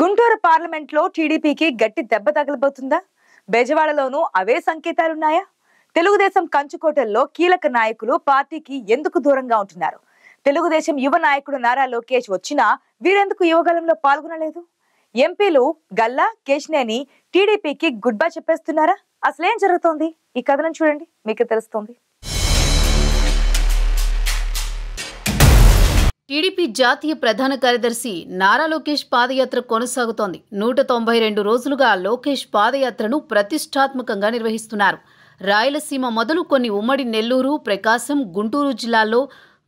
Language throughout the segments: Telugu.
గుంటూరు పార్లమెంట్లో టీడీపీకి గట్టి దెబ్బ తగలబోతుందా బెజవాడలోనూ అవే సంకేతాలున్నాయా తెలుగుదేశం కంచుకోటల్లో కీలక నాయకులు పార్టీకి ఎందుకు దూరంగా ఉంటున్నారు తెలుగుదేశం యువ నాయకుడు నారా లోకేష్ వచ్చినా వీరెందుకు యువగలంలో పాల్గొనలేదు ఎంపీలు గల్లా కేశినేని టీడీపీకి గుడ్ బై చెప్పేస్తున్నారా అసలేం జరుగుతోంది ఈ కథనం చూడండి మీకు తెలుస్తోంది టీడీపీ జాతీయ ప్రధాన కార్యదర్శి నారా లోకేష్ పాదయాత్ర కొనసాగుతోంది నూట తొంభై రెండు రోజులుగా లోకేష్ పాదయాత్రను ప్రతిష్టాత్మకంగా నిర్వహిస్తున్నారు రాయలసీమ మొదలు కొన్ని ఉమ్మడి నెల్లూరు ప్రకాశం గుంటూరు జిల్లాల్లో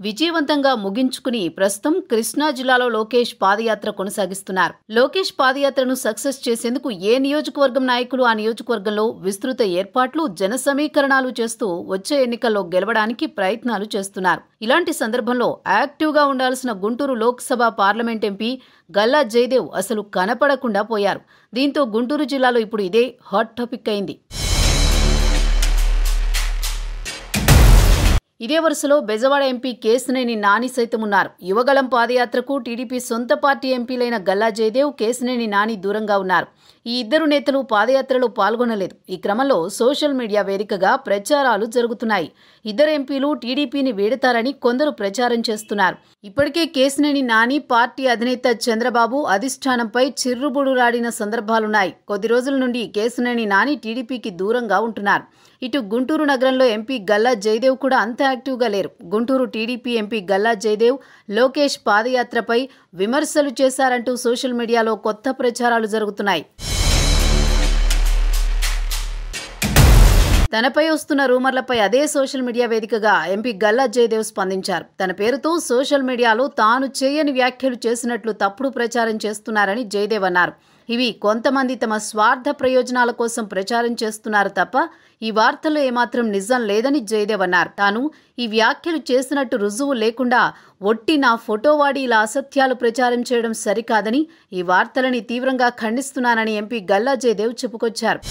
విజయవంతంగా ముగించుకుని ప్రస్తుతం కృష్ణా జిల్లాలో లోకేష్ పాదయాత్ర కొనసాగిస్తున్నారు లోకేష్ పాదయాత్రను సక్సెస్ చేసేందుకు ఏ నియోజకవర్గం నాయకులు ఆ నియోజకవర్గంలో విస్తృత ఏర్పాట్లు జన సమీకరణాలు చేస్తూ వచ్చే ఎన్నికల్లో గెలవడానికి ప్రయత్నాలు చేస్తున్నారు ఇలాంటి సందర్భంలో యాక్టివ్గా ఉండాల్సిన గుంటూరు లోక్సభ పార్లమెంట్ ఎంపీ గల్లా జయదేవ్ అసలు కనపడకుండా పోయారు దీంతో గుంటూరు జిల్లాలో ఇప్పుడు ఇదే హాట్ టాపిక్ అయింది ఇదే వరుసలో బెజవాడ ఎంపీ కేశినేని నాని సైతం ఉన్నారు యువగళం పాదయాత్రకు టీడీపీ సొంత పార్టీ ఎంపీలైన గల్లా జయదేవ్ కేశినేని నాని దూరంగా ఉన్నారు ఈ ఇద్దరు నేతలు పాదయాత్రలో పాల్గొనలేదు ఈ క్రమంలో సోషల్ మీడియా వేదికగా ప్రచారాలు జరుగుతున్నాయి ఇద్దరు ఎంపీలు టీడీపీని వేడతారని కొందరు ప్రచారం చేస్తున్నారు ఇప్పటికే కేశినేని నాని పార్టీ అధినేత చంద్రబాబు అధిష్టానంపై చిర్రుబుడురాడిన సందర్భాలున్నాయి కొద్ది రోజుల నుండి కేశినేని నాని టీడీపీకి దూరంగా ఉంటున్నారు ఇటు గుంటూరు నగరంలో ఎంపీ గల్లా జయదేవ్ కూడా అంత యాక్టివ్గా లేరు గుంటూరు టీడీపీ ఎంపీ గల్లా జయదేవ్ లోకేష్ పాదయాత్రపై విమర్శలు చేశారంటూ సోషల్ మీడియాలో కొత్త ప్రచారాలు జరుగుతున్నాయి తనపై వస్తున్న రూమర్లపై అదే సోషల్ మీడియా వేదికగా ఎంపీ గల్లా జయదేవ్ స్పందించారు తన పేరుతో సోషల్ మీడియాలో తాను చేయని వ్యాఖ్యలు చేసినట్లు తప్పుడు ప్రచారం చేస్తున్నారని జయదేవ్ అన్నారు ఇవి కొంతమంది తమ స్వార్థ ప్రయోజనాల కోసం ప్రచారం చేస్తున్నారు తప్ప ఈ వార్తలు ఏమాత్రం నిజం లేదని జయదేవ్ అన్నారు తాను ఈ వ్యాఖ్యలు చేసినట్టు రుజువు లేకుండా ఒట్టి నా ఫోటో వాడి ఇలా అసత్యాలు ప్రచారం చేయడం సరికాదని ఈ వార్తలని తీవ్రంగా ఖండిస్తున్నానని ఎంపీ గల్లా జయదేవ్ చెప్పుకొచ్చారు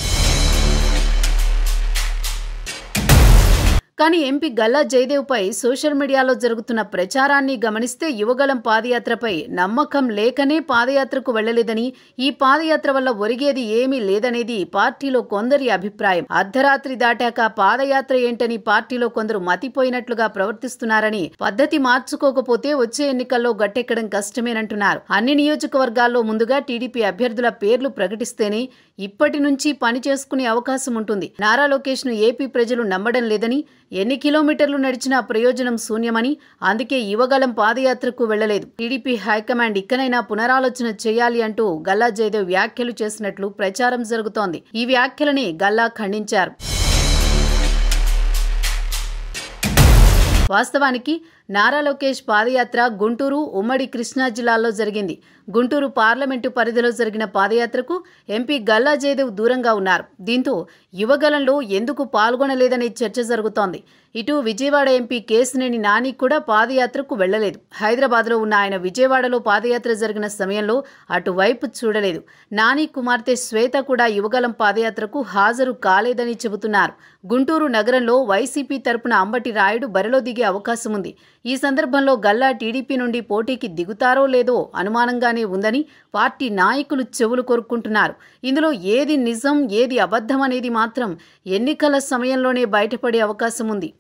కానీ ఎంపీ గల్లా జయదేవ్పై సోషల్ మీడియాలో జరుగుతున్న ప్రచారాన్ని గమనిస్తే యువగలం పాదయాత్రపై నమ్మకం లేకనే పాదయాత్రకు వెళ్లలేదని ఈ పాదయాత్ర వల్ల ఒరిగేది ఏమీ లేదనేది పార్టీలో కొందరి అభిప్రాయం అర్ధరాత్రి దాటాక పాదయాత్ర ఏంటని పార్టీలో కొందరు మతిపోయినట్లుగా ప్రవర్తిస్తున్నారని పద్ధతి మార్చుకోకపోతే వచ్చే ఎన్నికల్లో గట్టెక్కడం కష్టమేనంటున్నారు అన్ని నియోజకవర్గాల్లో ముందుగా టీడీపీ అభ్యర్థుల పేర్లు ప్రకటిస్తేనే ఇప్పటి నుంచి పని చేసుకునే అవకాశం ఉంటుంది నారా లోకేష్ను ఏపీ ప్రజలు నమ్మడం లేదని ఎన్ని కిలోమీటర్లు నడిచినా ప్రయోజనం శూన్యమని అందుకే యువగలం పాదయాత్రకు వెళ్లలేదు టీడీపీ హైకమాండ్ ఇక్కనైనా పునరాలోచన చేయాలి అంటూ గల్లా జయదేవ్ వ్యాఖ్యలు చేసినట్లు ప్రచారం జరుగుతోంది ఈ వ్యాఖ్యలని గల్లా ఖండించారు వాస్తవానికి నారా లోకేష్ పాదయాత్ర గుంటూరు ఉమ్మడి కృష్ణా జిల్లాలో జరిగింది గుంటూరు పార్లమెంటు పరిధిలో జరిగిన పాదయాత్రకు ఎంపీ గల్లా జయదేవ్ దూరంగా ఉన్నారు దీంతో యువగలంలో ఎందుకు పాల్గొనలేదనే చర్చ జరుగుతోంది ఇటు విజయవాడ ఎంపీ కేసినేని నాని కూడా పాదయాత్రకు వెళ్లలేదు హైదరాబాద్లో ఉన్న ఆయన విజయవాడలో పాదయాత్ర జరిగిన సమయంలో అటువైపు చూడలేదు నాని కుమార్తె శ్వేత కూడా యువగలం పాదయాత్రకు హాజరు కాలేదని చెబుతున్నారు గుంటూరు నగరంలో వైసీపీ తరపున అంబటి రాయుడు బరిలో దిగే అవకాశం ఉంది ఈ సందర్భంలో గల్లా టీడీపీ నుండి పోటీకి దిగుతారో లేదో అనుమానంగానే ఉందని పార్టీ నాయకులు చెవులు కొరుక్కుంటున్నారు ఇందులో ఏది నిజం ఏది అబద్ధం అనేది మాత్రం ఎన్నికల సమయంలోనే బయటపడే అవకాశం ఉంది